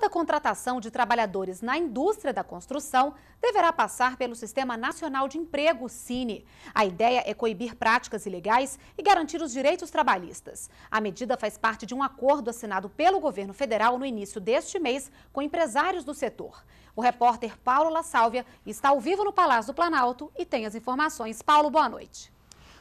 Toda contratação de trabalhadores na indústria da construção deverá passar pelo Sistema Nacional de Emprego, Cine. A ideia é coibir práticas ilegais e garantir os direitos trabalhistas. A medida faz parte de um acordo assinado pelo governo federal no início deste mês com empresários do setor. O repórter Paulo La Sálvia está ao vivo no Palácio do Planalto e tem as informações. Paulo, boa noite.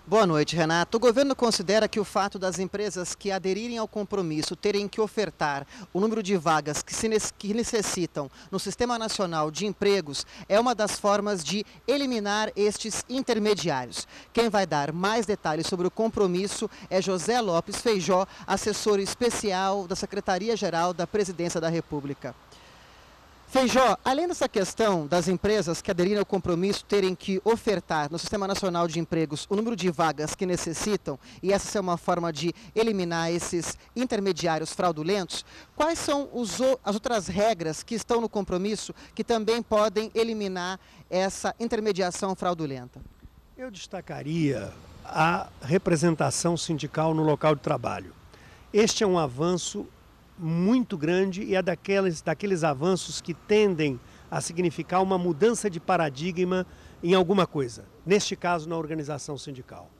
Boa noite, Renato. O governo considera que o fato das empresas que aderirem ao compromisso terem que ofertar o número de vagas que, se que necessitam no Sistema Nacional de Empregos é uma das formas de eliminar estes intermediários. Quem vai dar mais detalhes sobre o compromisso é José Lopes Feijó, assessor especial da Secretaria-Geral da Presidência da República. Feijó, além dessa questão das empresas que aderiram ao compromisso terem que ofertar no Sistema Nacional de Empregos o número de vagas que necessitam, e essa é uma forma de eliminar esses intermediários fraudulentos, quais são os, as outras regras que estão no compromisso que também podem eliminar essa intermediação fraudulenta? Eu destacaria a representação sindical no local de trabalho. Este é um avanço muito grande e é daqueles, daqueles avanços que tendem a significar uma mudança de paradigma em alguma coisa, neste caso na organização sindical.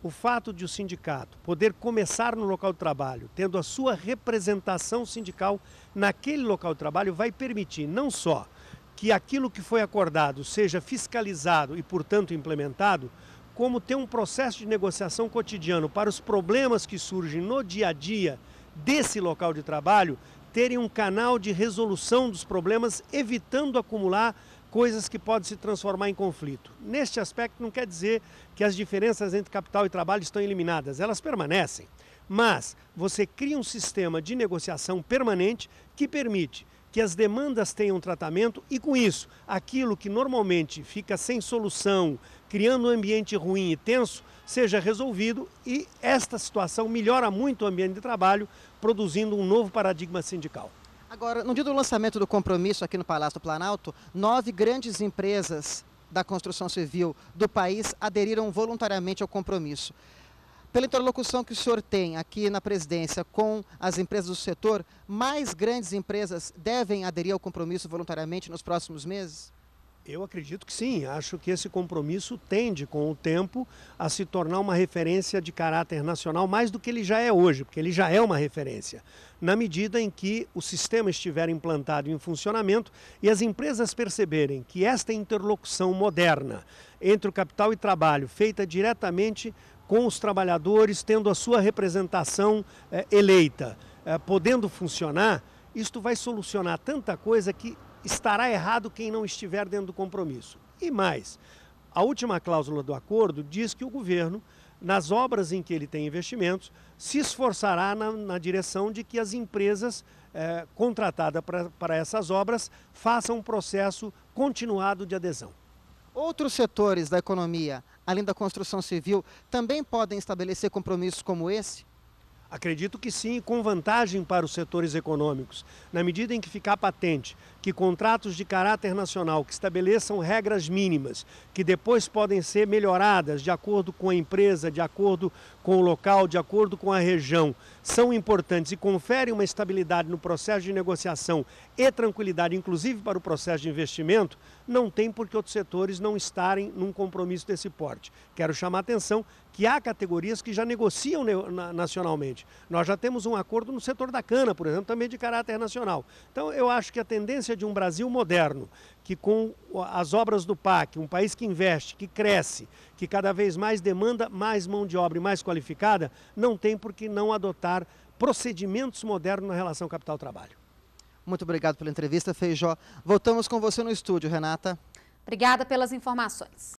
O fato de o sindicato poder começar no local de trabalho, tendo a sua representação sindical naquele local de trabalho, vai permitir não só que aquilo que foi acordado seja fiscalizado e, portanto, implementado, como ter um processo de negociação cotidiano para os problemas que surgem no dia a dia desse local de trabalho terem um canal de resolução dos problemas, evitando acumular coisas que podem se transformar em conflito. Neste aspecto, não quer dizer que as diferenças entre capital e trabalho estão eliminadas, elas permanecem. Mas você cria um sistema de negociação permanente que permite que as demandas tenham tratamento e, com isso, aquilo que normalmente fica sem solução, criando um ambiente ruim e tenso, seja resolvido e esta situação melhora muito o ambiente de trabalho, produzindo um novo paradigma sindical. Agora, no dia do lançamento do compromisso aqui no Palácio do Planalto, nove grandes empresas da construção civil do país aderiram voluntariamente ao compromisso. Pela interlocução que o senhor tem aqui na presidência com as empresas do setor, mais grandes empresas devem aderir ao compromisso voluntariamente nos próximos meses? Eu acredito que sim. Acho que esse compromisso tende, com o tempo, a se tornar uma referência de caráter nacional mais do que ele já é hoje, porque ele já é uma referência. Na medida em que o sistema estiver implantado em funcionamento e as empresas perceberem que esta interlocução moderna entre o capital e trabalho, feita diretamente com os trabalhadores, tendo a sua representação eh, eleita, eh, podendo funcionar, isto vai solucionar tanta coisa que estará errado quem não estiver dentro do compromisso. E mais, a última cláusula do acordo diz que o governo, nas obras em que ele tem investimentos, se esforçará na, na direção de que as empresas eh, contratadas para essas obras façam um processo continuado de adesão. Outros setores da economia, além da construção civil, também podem estabelecer compromissos como esse? Acredito que sim, com vantagem para os setores econômicos, na medida em que ficar patente que contratos de caráter nacional que estabeleçam regras mínimas, que depois podem ser melhoradas de acordo com a empresa, de acordo com o local, de acordo com a região, são importantes e conferem uma estabilidade no processo de negociação e tranquilidade, inclusive para o processo de investimento, não tem por que outros setores não estarem num compromisso desse porte. Quero chamar a atenção que há categorias que já negociam nacionalmente. Nós já temos um acordo no setor da cana, por exemplo, também de caráter nacional. Então, eu acho que a tendência de um Brasil moderno, que com as obras do PAC, um país que investe, que cresce, que cada vez mais demanda mais mão de obra e mais qualificada, não tem por que não adotar procedimentos modernos na relação capital-trabalho. Muito obrigado pela entrevista, Feijó. Voltamos com você no estúdio, Renata. Obrigada pelas informações.